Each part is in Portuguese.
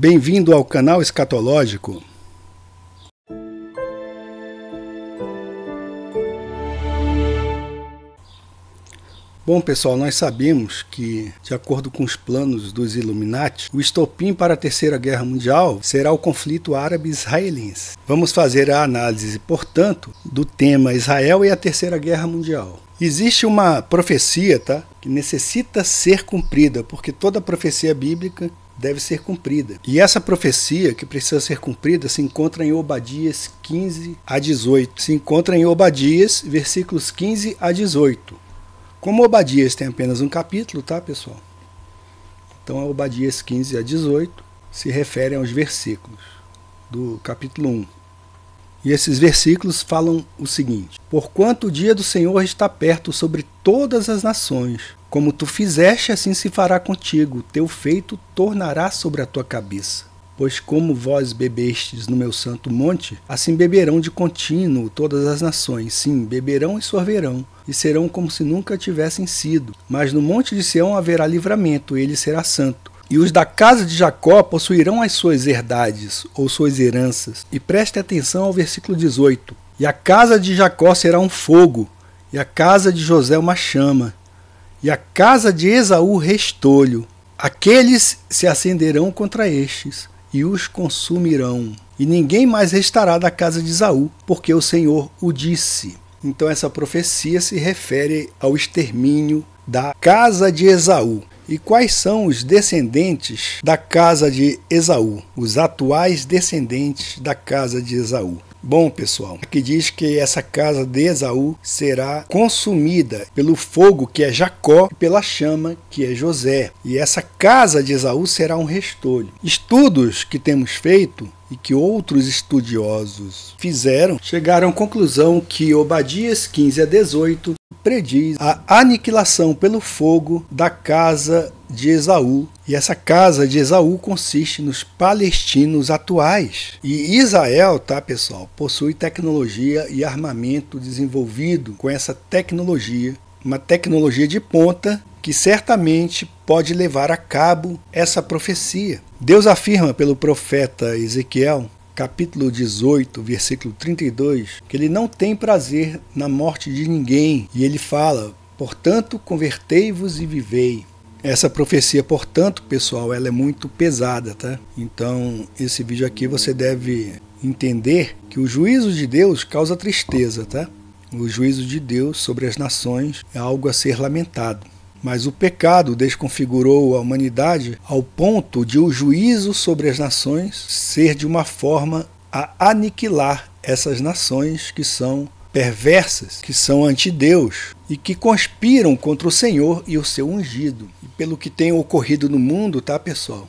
Bem-vindo ao canal Escatológico. Bom, pessoal, nós sabemos que, de acordo com os planos dos Illuminati, o estopim para a Terceira Guerra Mundial será o conflito árabe-israelense. Vamos fazer a análise, portanto, do tema Israel e a Terceira Guerra Mundial. Existe uma profecia, tá? Que necessita ser cumprida, porque toda profecia bíblica deve ser cumprida. E essa profecia que precisa ser cumprida se encontra em Obadias 15 a 18. Se encontra em Obadias, versículos 15 a 18. Como Obadias tem apenas um capítulo, tá, pessoal? Então, Obadias 15 a 18 se refere aos versículos do capítulo 1. E esses versículos falam o seguinte: Porquanto o dia do Senhor está perto sobre todas as nações, como tu fizeste, assim se fará contigo, teu feito tornará sobre a tua cabeça. Pois como vós bebestes no meu santo monte, assim beberão de contínuo todas as nações, sim, beberão e sorverão, e serão como se nunca tivessem sido. Mas no monte de Sião haverá livramento, ele será santo e os da casa de Jacó possuirão as suas herdades, ou suas heranças. E preste atenção ao versículo 18. E a casa de Jacó será um fogo, e a casa de José uma chama, e a casa de Esaú restolho. Aqueles se acenderão contra estes, e os consumirão. E ninguém mais restará da casa de Esaú, porque o Senhor o disse. Então essa profecia se refere ao extermínio da casa de Esaú. E quais são os descendentes da casa de Esaú? Os atuais descendentes da casa de Esaú. Bom, pessoal, aqui diz que essa casa de Esaú será consumida pelo fogo que é Jacó e pela chama que é José. E essa casa de Esaú será um restolho. Estudos que temos feito e que outros estudiosos fizeram chegaram à conclusão que Obadias 15 a 18 prediz a aniquilação pelo fogo da casa de Esaú. E essa casa de Esaú consiste nos palestinos atuais. E Israel, tá, pessoal, possui tecnologia e armamento desenvolvido com essa tecnologia, uma tecnologia de ponta que certamente pode levar a cabo essa profecia. Deus afirma pelo profeta Ezequiel capítulo 18, versículo 32, que ele não tem prazer na morte de ninguém. E ele fala: Portanto, convertei-vos e vivei. Essa profecia, portanto, pessoal, ela é muito pesada, tá? Então, esse vídeo aqui você deve entender que o juízo de Deus causa tristeza, tá? O juízo de Deus sobre as nações é algo a ser lamentado. Mas o pecado desconfigurou a humanidade ao ponto de o juízo sobre as nações ser de uma forma a aniquilar essas nações que são perversas, que são antideus e que conspiram contra o Senhor e o seu ungido. E pelo que tem ocorrido no mundo, tá, pessoal?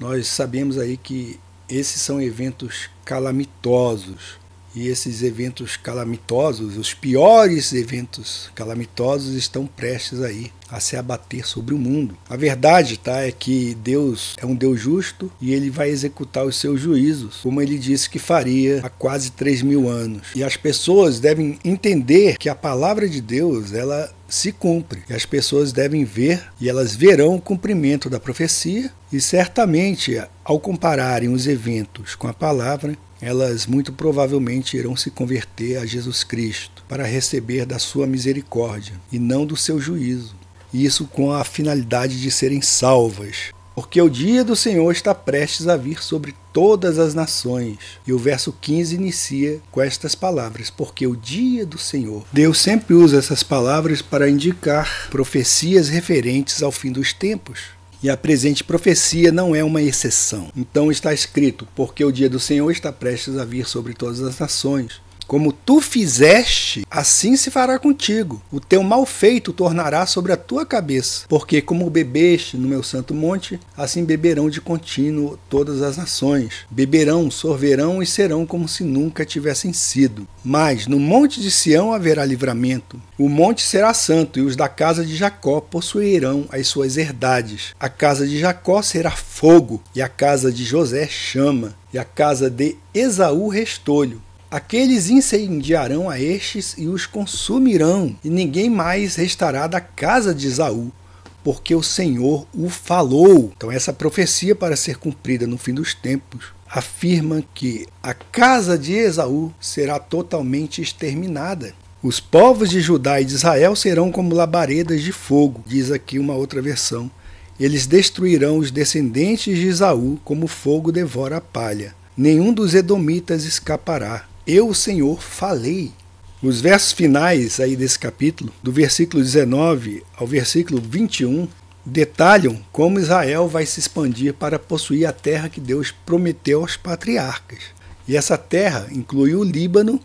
Nós sabemos aí que esses são eventos calamitosos e esses eventos calamitosos, os piores eventos calamitosos, estão prestes aí a se abater sobre o mundo. A verdade, tá, é que Deus é um Deus justo e ele vai executar os seus juízos, como ele disse que faria há quase 3 mil anos. E as pessoas devem entender que a palavra de Deus, ela se cumpre. E as pessoas devem ver e elas verão o cumprimento da profecia, e certamente, ao compararem os eventos com a palavra, elas muito provavelmente irão se converter a Jesus Cristo para receber da sua misericórdia e não do seu juízo. E isso com a finalidade de serem salvas. Porque o dia do Senhor está prestes a vir sobre todas as nações. E o verso 15 inicia com estas palavras: Porque o dia do Senhor. Deus sempre usa essas palavras para indicar profecias referentes ao fim dos tempos. E a presente profecia não é uma exceção. Então está escrito: Porque o dia do Senhor está prestes a vir sobre todas as nações. Como tu fizeste, assim se fará contigo. O teu mal feito tornará sobre a tua cabeça. Porque, como bebeste no meu santo monte, assim beberão de contínuo todas as nações. Beberão, sorverão e serão como se nunca tivessem sido. Mas no monte de Sião haverá livramento. O monte será santo, e os da casa de Jacó possuirão as suas herdades. A casa de Jacó será fogo, e a casa de José chama, e a casa de Esaú restolho. Aqueles incendiarão a estes e os consumirão, e ninguém mais restará da casa de Esaú, porque o Senhor o falou. Então, essa profecia, para ser cumprida no fim dos tempos, afirma que a casa de Esaú será totalmente exterminada. Os povos de Judá e de Israel serão como labaredas de fogo, diz aqui uma outra versão. Eles destruirão os descendentes de Esaú como fogo devora a palha. Nenhum dos edomitas escapará. Eu, Senhor, falei. Os versos finais aí desse capítulo, do versículo 19 ao versículo 21, detalham como Israel vai se expandir para possuir a terra que Deus prometeu aos patriarcas. E essa terra inclui o Líbano,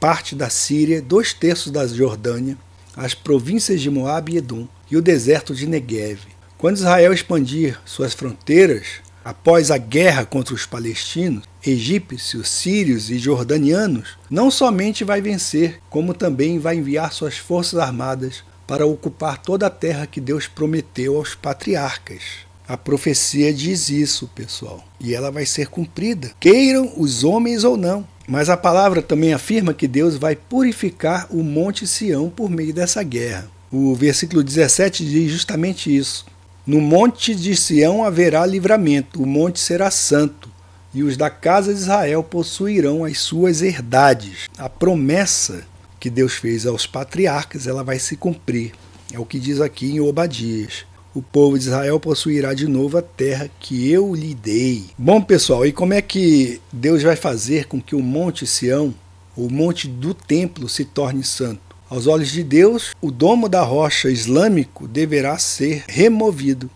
parte da Síria, dois terços da Jordânia, as províncias de Moab e Edom e o deserto de Negev. Quando Israel expandir suas fronteiras, Após a guerra contra os palestinos, egípcios, sírios e jordanianos, não somente vai vencer, como também vai enviar suas forças armadas para ocupar toda a terra que Deus prometeu aos patriarcas. A profecia diz isso, pessoal, e ela vai ser cumprida, queiram os homens ou não. Mas a palavra também afirma que Deus vai purificar o Monte Sião por meio dessa guerra. O versículo 17 diz justamente isso. No monte de Sião haverá livramento, o monte será santo, e os da casa de Israel possuirão as suas herdades. A promessa que Deus fez aos patriarcas, ela vai se cumprir. É o que diz aqui em Obadias. O povo de Israel possuirá de novo a terra que eu lhe dei. Bom, pessoal, e como é que Deus vai fazer com que o Monte Sião, o monte do templo, se torne santo? Aos olhos de Deus, o domo da rocha islâmico deverá ser removido.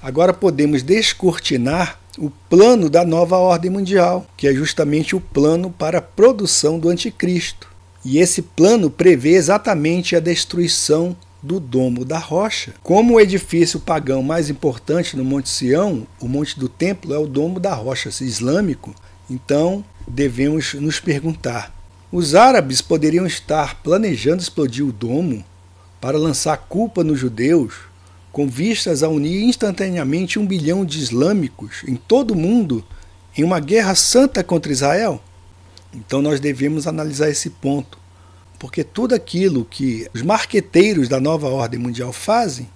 Agora podemos descortinar o plano da nova ordem mundial, que é justamente o plano para a produção do anticristo. E esse plano prevê exatamente a destruição do domo da rocha. Como o edifício pagão mais importante no Monte Sião, o Monte do Templo é o domo da rocha islâmico, então devemos nos perguntar os árabes poderiam estar planejando explodir o domo para lançar culpa nos judeus, com vistas a unir instantaneamente um bilhão de islâmicos em todo o mundo em uma guerra santa contra Israel? Então nós devemos analisar esse ponto, porque tudo aquilo que os marqueteiros da nova ordem mundial fazem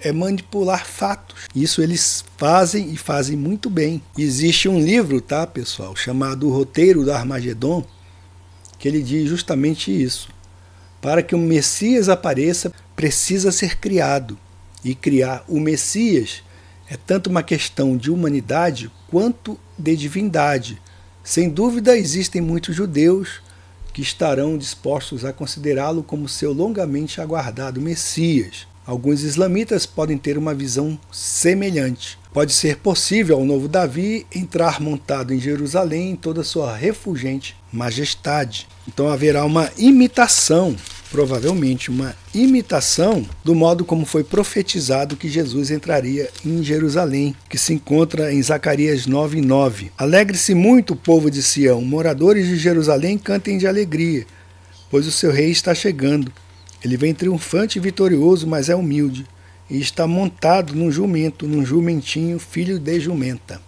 é manipular fatos. Isso eles fazem e fazem muito bem. Existe um livro, tá, pessoal, chamado O Roteiro do Armagedon, que ele diz justamente isso. Para que o Messias apareça, precisa ser criado. E criar o Messias é tanto uma questão de humanidade quanto de divindade. Sem dúvida, existem muitos judeus que estarão dispostos a considerá-lo como seu longamente aguardado Messias. Alguns islamitas podem ter uma visão semelhante. Pode ser possível ao novo Davi entrar montado em Jerusalém em toda sua refulgente majestade. Então haverá uma imitação, provavelmente uma imitação do modo como foi profetizado que Jesus entraria em Jerusalém, que se encontra em Zacarias 9:9. Alegre-se muito o povo de Sião, moradores de Jerusalém, cantem de alegria, pois o seu rei está chegando. Ele vem triunfante e vitorioso, mas é humilde e está montado num jumento, num jumentinho, filho de jumenta.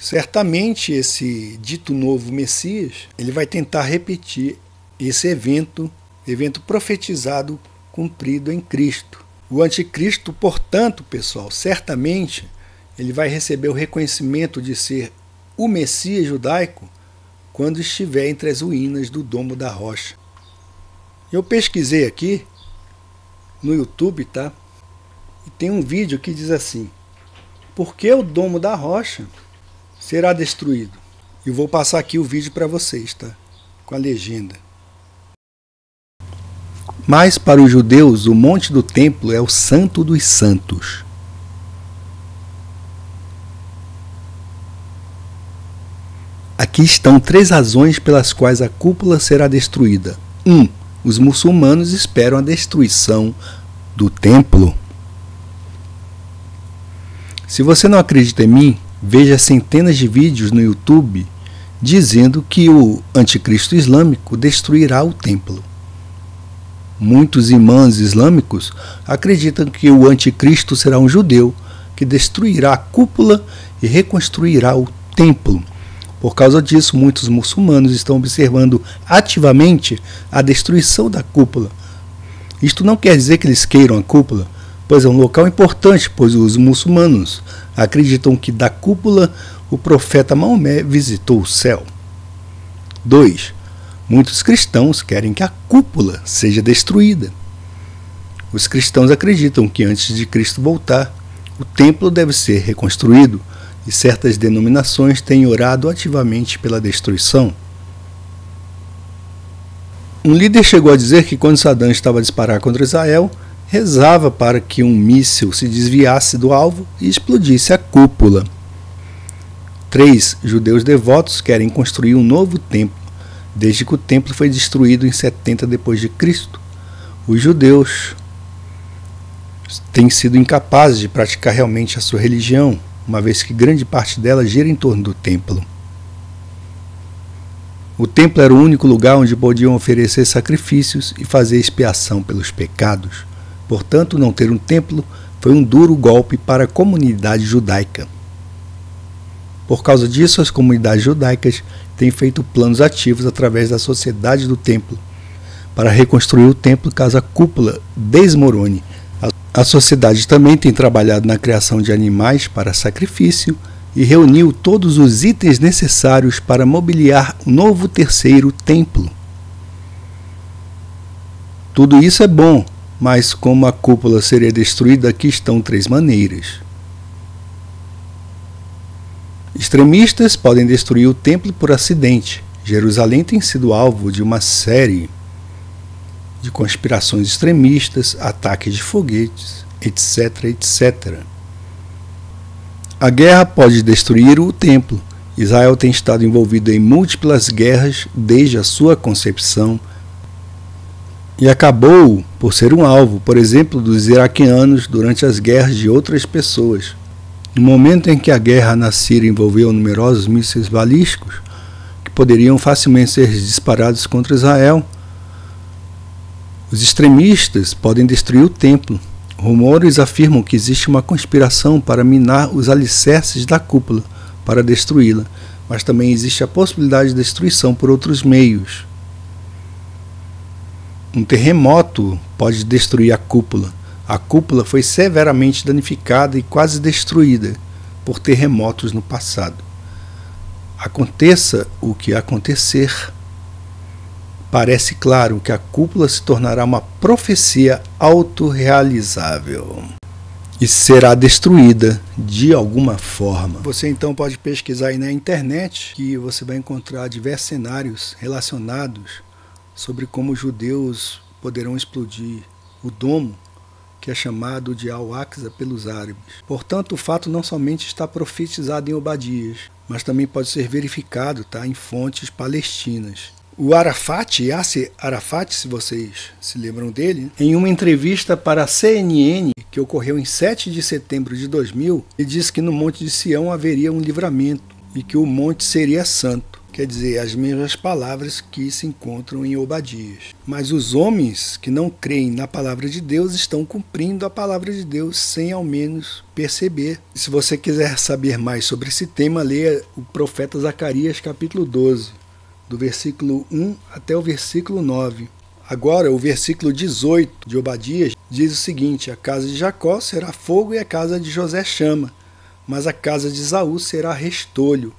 Certamente esse dito novo Messias, ele vai tentar repetir esse evento, evento profetizado cumprido em Cristo. O anticristo, portanto, pessoal, certamente ele vai receber o reconhecimento de ser o Messias judaico quando estiver entre as ruínas do Domo da Rocha. Eu pesquisei aqui no YouTube, tá? E tem um vídeo que diz assim: Por que o domo da rocha será destruído? Eu vou passar aqui o vídeo para vocês, tá? Com a legenda. Mas para os judeus, o monte do templo é o santo dos santos. Aqui estão três razões pelas quais a cúpula será destruída. 1. Um, os muçulmanos esperam a destruição do templo. Se você não acredita em mim, veja centenas de vídeos no YouTube dizendo que o anticristo islâmico destruirá o templo. Muitos imãs islâmicos acreditam que o anticristo será um judeu que destruirá a cúpula e reconstruirá o templo. Por causa disso, muitos muçulmanos estão observando ativamente a destruição da cúpula. Isto não quer dizer que eles queiram a cúpula, pois é um local importante, pois os muçulmanos acreditam que da cúpula o profeta Maomé visitou o céu. 2. Muitos cristãos querem que a cúpula seja destruída. Os cristãos acreditam que antes de Cristo voltar, o templo deve ser reconstruído e certas denominações têm orado ativamente pela destruição. Um líder chegou a dizer que quando Saddam estava a disparar contra Israel, rezava para que um míssil se desviasse do alvo e explodisse a cúpula. Três judeus devotos querem construir um novo templo. Desde que o templo foi destruído em 70 depois de Cristo, os judeus têm sido incapazes de praticar realmente a sua religião, uma vez que grande parte dela gira em torno do templo. O templo era o único lugar onde podiam oferecer sacrifícios e fazer expiação pelos pecados. Portanto, não ter um templo foi um duro golpe para a comunidade judaica. Por causa disso, as comunidades judaicas têm feito planos ativos através da Sociedade do Templo para reconstruir o templo caso a cúpula desmorone. A sociedade também tem trabalhado na criação de animais para sacrifício e reuniu todos os itens necessários para mobiliar o novo terceiro templo. Tudo isso é bom, mas como a cúpula seria destruída, aqui estão três maneiras. Extremistas podem destruir o templo por acidente. Jerusalém tem sido alvo de uma série de conspirações extremistas, ataques de foguetes, etc, etc. A guerra pode destruir o templo. Israel tem estado envolvido em múltiplas guerras desde a sua concepção e acabou por ser um alvo, por exemplo, dos iraquianos durante as guerras de outras pessoas. No momento em que a guerra na Síria envolveu numerosos mísseis balísticos, que poderiam facilmente ser disparados contra Israel, os extremistas podem destruir o templo. Rumores afirmam que existe uma conspiração para minar os alicerces da cúpula, para destruí-la, mas também existe a possibilidade de destruição por outros meios um terremoto pode destruir a cúpula. A cúpula foi severamente danificada e quase destruída por terremotos no passado. Aconteça o que acontecer, parece claro que a cúpula se tornará uma profecia autorrealizável e será destruída de alguma forma. Você então pode pesquisar aí na internet que você vai encontrar diversos cenários relacionados sobre como os judeus poderão explodir o domo que é chamado de Al-Aqsa pelos árabes. Portanto, o fato não somente está profetizado em Obadias, mas também pode ser verificado tá, em fontes palestinas. O Arafat, Yasser Arafat, se vocês se lembram dele, em uma entrevista para a CNN, que ocorreu em 7 de setembro de 2000, ele disse que no Monte de Sião haveria um livramento e que o monte seria santo quer dizer, as mesmas palavras que se encontram em Obadias. Mas os homens que não creem na palavra de Deus estão cumprindo a palavra de Deus sem ao menos perceber. se você quiser saber mais sobre esse tema, leia o profeta Zacarias, capítulo 12, do versículo 1 até o versículo 9. Agora, o versículo 18 de Obadias diz o seguinte: A casa de Jacó será fogo e a casa de José chama, mas a casa de Esaú será restolho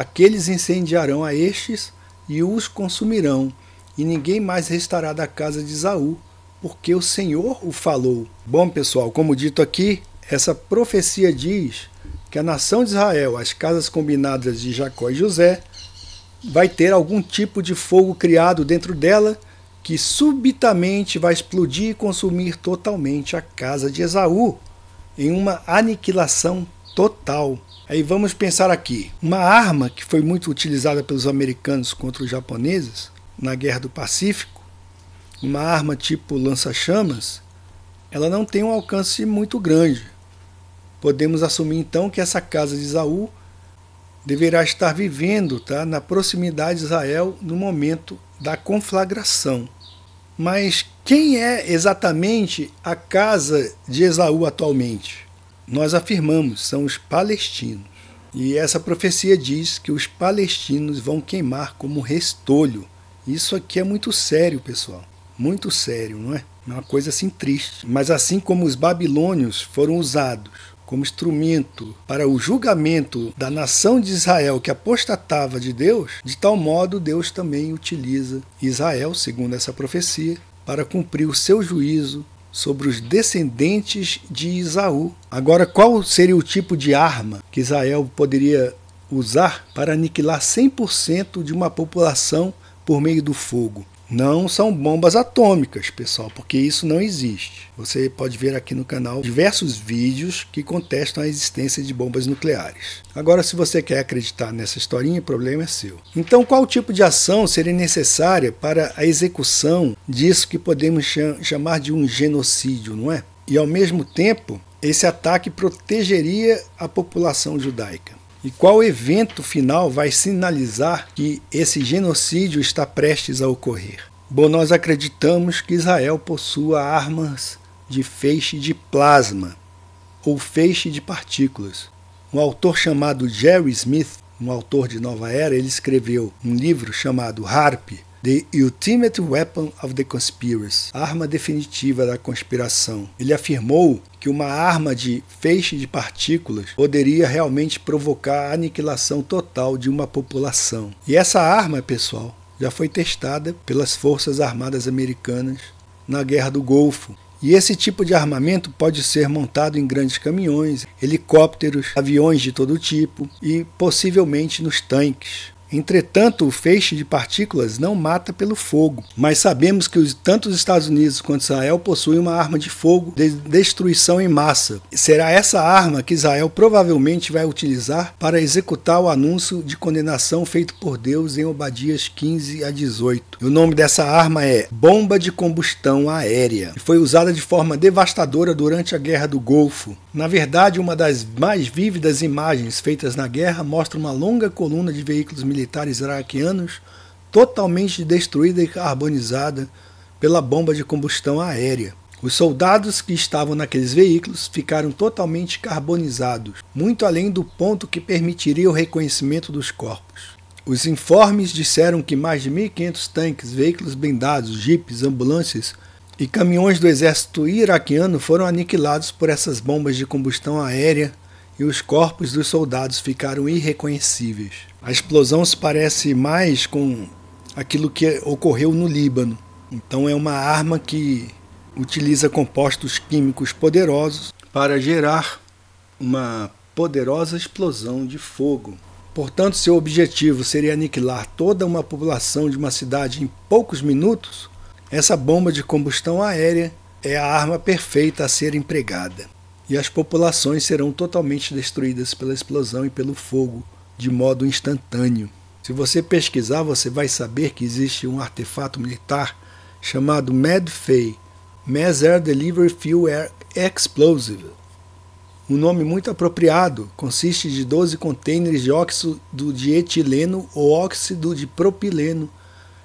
Aqueles incendiarão a estes e os consumirão, e ninguém mais restará da casa de Isaú, porque o Senhor o falou. Bom, pessoal, como dito aqui, essa profecia diz que a nação de Israel, as casas combinadas de Jacó e José, vai ter algum tipo de fogo criado dentro dela que subitamente vai explodir e consumir totalmente a casa de Esaú em uma aniquilação total. Aí vamos pensar aqui. Uma arma que foi muito utilizada pelos americanos contra os japoneses na Guerra do Pacífico, uma arma tipo lança-chamas, ela não tem um alcance muito grande. Podemos assumir então que essa casa de Isaú deverá estar vivendo tá, na proximidade de Israel no momento da conflagração. Mas quem é exatamente a casa de Esaú atualmente? nós afirmamos, são os palestinos. E essa profecia diz que os palestinos vão queimar como restolho. Isso aqui é muito sério, pessoal. Muito sério, não é? É uma coisa assim triste. Mas assim como os babilônios foram usados como instrumento para o julgamento da nação de Israel que apostatava de Deus, de tal modo Deus também utiliza Israel, segundo essa profecia, para cumprir o seu juízo sobre os descendentes de Isaú. Agora, qual seria o tipo de arma que Israel poderia usar para aniquilar 100% de uma população por meio do fogo? Não são bombas atômicas, pessoal, porque isso não existe. Você pode ver aqui no canal diversos vídeos que contestam a existência de bombas nucleares. Agora, se você quer acreditar nessa historinha, o problema é seu. Então, qual tipo de ação seria necessária para a execução disso que podemos chamar de um genocídio, não é? E ao mesmo tempo, esse ataque protegeria a população judaica. E qual evento final vai sinalizar que esse genocídio está prestes a ocorrer? Bom, nós acreditamos que Israel possua armas de feixe de plasma ou feixe de partículas. Um autor chamado Jerry Smith, um autor de Nova Era, ele escreveu um livro chamado Harp, The Ultimate Weapon of the Conspiracy, arma definitiva da conspiração. Ele afirmou que uma arma de feixe de partículas poderia realmente provocar a aniquilação total de uma população. E essa arma, pessoal, já foi testada pelas Forças Armadas Americanas na Guerra do Golfo. E esse tipo de armamento pode ser montado em grandes caminhões, helicópteros, aviões de todo tipo e possivelmente nos tanques. Entretanto, o feixe de partículas não mata pelo fogo, mas sabemos que tanto os Estados Unidos quanto Israel possuem uma arma de fogo de destruição em massa. Será essa arma que Israel provavelmente vai utilizar para executar o anúncio de condenação feito por Deus em Obadias 15 a 18. E o nome dessa arma é bomba de combustão aérea, e foi usada de forma devastadora durante a Guerra do Golfo. Na verdade, uma das mais vívidas imagens feitas na guerra mostra uma longa coluna de veículos militares militares iraquianos, totalmente destruída e carbonizada pela bomba de combustão aérea. Os soldados que estavam naqueles veículos ficaram totalmente carbonizados, muito além do ponto que permitiria o reconhecimento dos corpos. Os informes disseram que mais de 1.500 tanques, veículos blindados, jipes, ambulâncias e caminhões do exército iraquiano foram aniquilados por essas bombas de combustão aérea e os corpos dos soldados ficaram irreconhecíveis. A explosão se parece mais com aquilo que ocorreu no Líbano. Então é uma arma que utiliza compostos químicos poderosos para gerar uma poderosa explosão de fogo. Portanto, seu objetivo seria aniquilar toda uma população de uma cidade em poucos minutos. Essa bomba de combustão aérea é a arma perfeita a ser empregada e as populações serão totalmente destruídas pela explosão e pelo fogo, de modo instantâneo. Se você pesquisar, você vai saber que existe um artefato militar chamado MedFay, Mass Air Delivery Fuel Air Explosive. Um nome muito apropriado, consiste de 12 contêineres de óxido de etileno ou óxido de propileno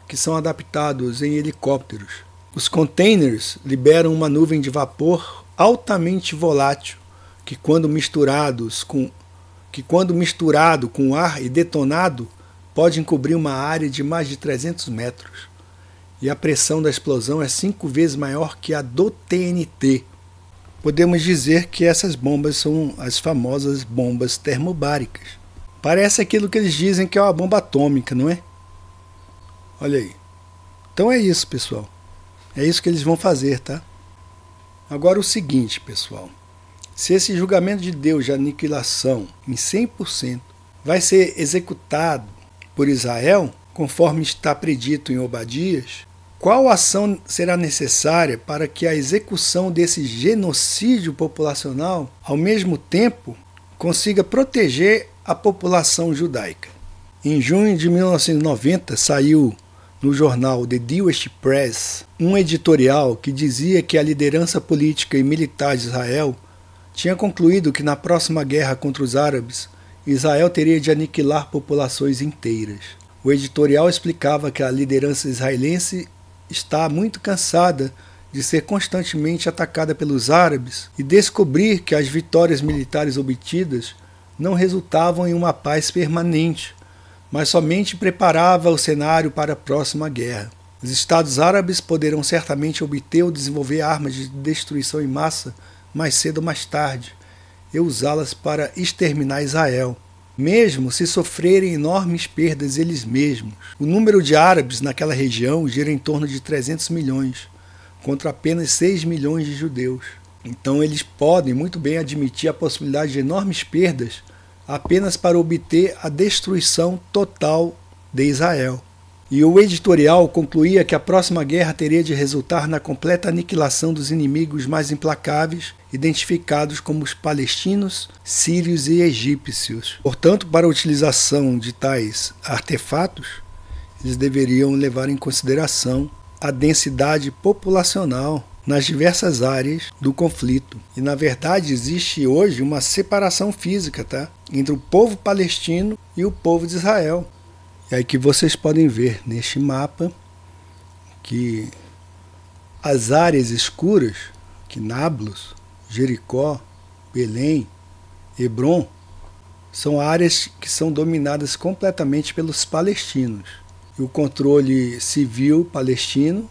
que são adaptados em helicópteros. Os containers liberam uma nuvem de vapor altamente volátil que quando misturados com que quando misturado com ar e detonado pode encobrir uma área de mais de 300 metros e a pressão da explosão é cinco vezes maior que a do TNT. Podemos dizer que essas bombas são as famosas bombas termobáricas. Parece aquilo que eles dizem que é uma bomba atômica, não é? Olha aí. Então é isso, pessoal. É isso que eles vão fazer, tá? Agora o seguinte, pessoal. Se esse julgamento de Deus de aniquilação em 100% vai ser executado por Israel, conforme está predito em Obadias, qual ação será necessária para que a execução desse genocídio populacional, ao mesmo tempo, consiga proteger a população judaica? Em junho de 1990 saiu no jornal The Jewish Press um editorial que dizia que a liderança política e militar de Israel tinha concluído que na próxima guerra contra os árabes, Israel teria de aniquilar populações inteiras. O editorial explicava que a liderança israelense está muito cansada de ser constantemente atacada pelos árabes e descobrir que as vitórias militares obtidas não resultavam em uma paz permanente, mas somente preparava o cenário para a próxima guerra. Os Estados Árabes poderão certamente obter ou desenvolver armas de destruição em massa mais cedo ou mais tarde, e usá-las para exterminar Israel, mesmo se sofrerem enormes perdas eles mesmos. O número de árabes naquela região gira em torno de 300 milhões, contra apenas 6 milhões de judeus. Então eles podem muito bem admitir a possibilidade de enormes perdas apenas para obter a destruição total de Israel. E o editorial concluía que a próxima guerra teria de resultar na completa aniquilação dos inimigos mais implacáveis, identificados como os palestinos, sírios e egípcios. Portanto, para a utilização de tais artefatos, eles deveriam levar em consideração a densidade populacional nas diversas áreas do conflito. E na verdade existe hoje uma separação física, tá? Entre o povo palestino e o povo de Israel. É que vocês podem ver neste mapa que as áreas escuras, que Nablus, Jericó, Belém, Hebron, são áreas que são dominadas completamente pelos palestinos. E o controle civil palestino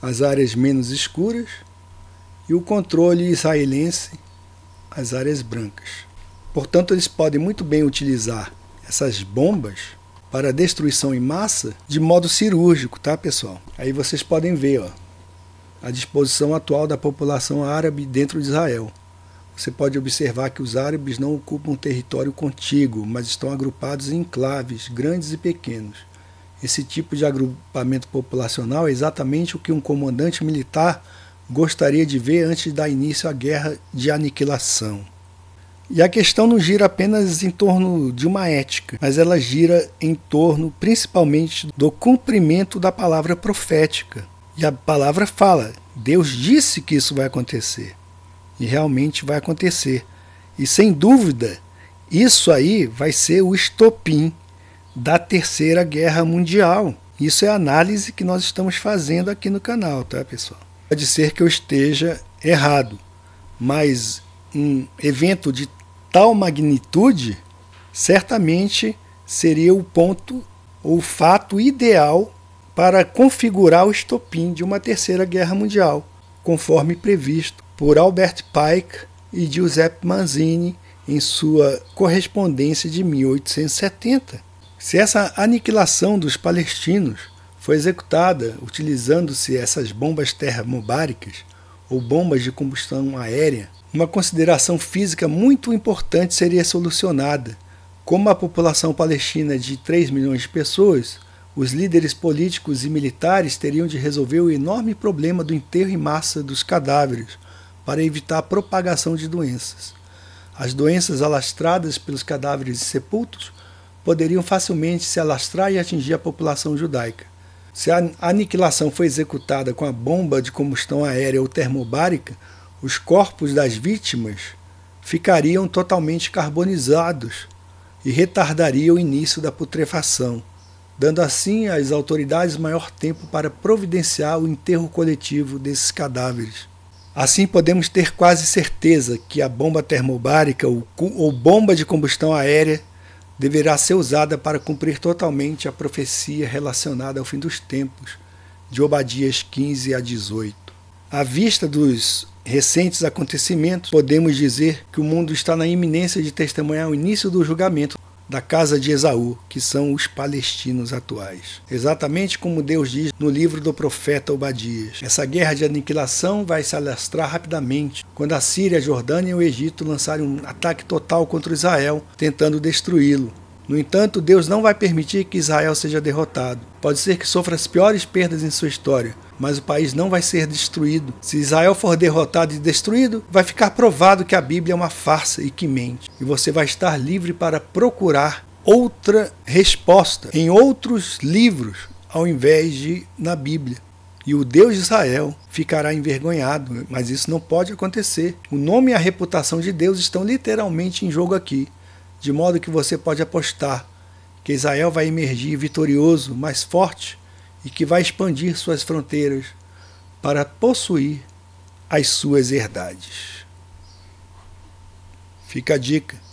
as áreas menos escuras, e o controle israelense, as áreas brancas. Portanto, eles podem muito bem utilizar essas bombas para destruição em massa de modo cirúrgico, tá, pessoal? Aí vocês podem ver, ó, a disposição atual da população árabe dentro de Israel. Você pode observar que os árabes não ocupam território contíguo, mas estão agrupados em enclaves grandes e pequenos. Esse tipo de agrupamento populacional é exatamente o que um comandante militar gostaria de ver antes de dar início à guerra de aniquilação. E a questão não gira apenas em torno de uma ética, mas ela gira em torno principalmente do cumprimento da palavra profética. E a palavra fala: Deus disse que isso vai acontecer. E realmente vai acontecer. E sem dúvida, isso aí vai ser o estopim da Terceira Guerra Mundial. Isso é a análise que nós estamos fazendo aqui no canal, tá, pessoal? Pode ser que eu esteja errado, mas um evento de tal magnitude certamente seria o ponto ou fato ideal para configurar o estopim de uma terceira guerra mundial, conforme previsto por Albert Pike e Giuseppe Manzini em sua correspondência de 1870. Se essa aniquilação dos palestinos foi executada utilizando-se essas bombas termobáricas ou bombas de combustão aérea, uma consideração física muito importante seria solucionada. Como a população palestina de 3 milhões de pessoas, os líderes políticos e militares teriam de resolver o enorme problema do enterro em massa dos cadáveres para evitar a propagação de doenças. As doenças alastradas pelos cadáveres sepultos poderiam facilmente se alastrar e atingir a população judaica. Se a aniquilação foi executada com a bomba de combustão aérea ou termobárica, os corpos das vítimas ficariam totalmente carbonizados e retardaria o início da putrefação, dando assim às autoridades maior tempo para providenciar o enterro coletivo desses cadáveres. Assim, podemos ter quase certeza que a bomba termobárica ou, ou bomba de combustão aérea deverá ser usada para cumprir totalmente a profecia relacionada ao fim dos tempos, de Obadias 15 a 18. À vista dos recentes acontecimentos, podemos dizer que o mundo está na iminência de testemunhar o início do julgamento da casa de Esaú, que são os palestinos atuais. Exatamente como Deus diz no livro do profeta Obadias. Essa guerra de aniquilação vai se alastrar rapidamente quando a Síria, a Jordânia e o Egito lançarem um ataque total contra Israel, tentando destruí-lo. No entanto, Deus não vai permitir que Israel seja derrotado. Pode ser que sofra as piores perdas em sua história, mas o país não vai ser destruído. Se Israel for derrotado e destruído, vai ficar provado que a Bíblia é uma farsa e que mente. E você vai estar livre para procurar outra resposta em outros livros ao invés de na Bíblia. E o Deus de Israel ficará envergonhado, mas isso não pode acontecer. O nome e a reputação de Deus estão literalmente em jogo aqui de modo que você pode apostar que Israel vai emergir vitorioso, mais forte e que vai expandir suas fronteiras para possuir as suas herdades. Fica a dica.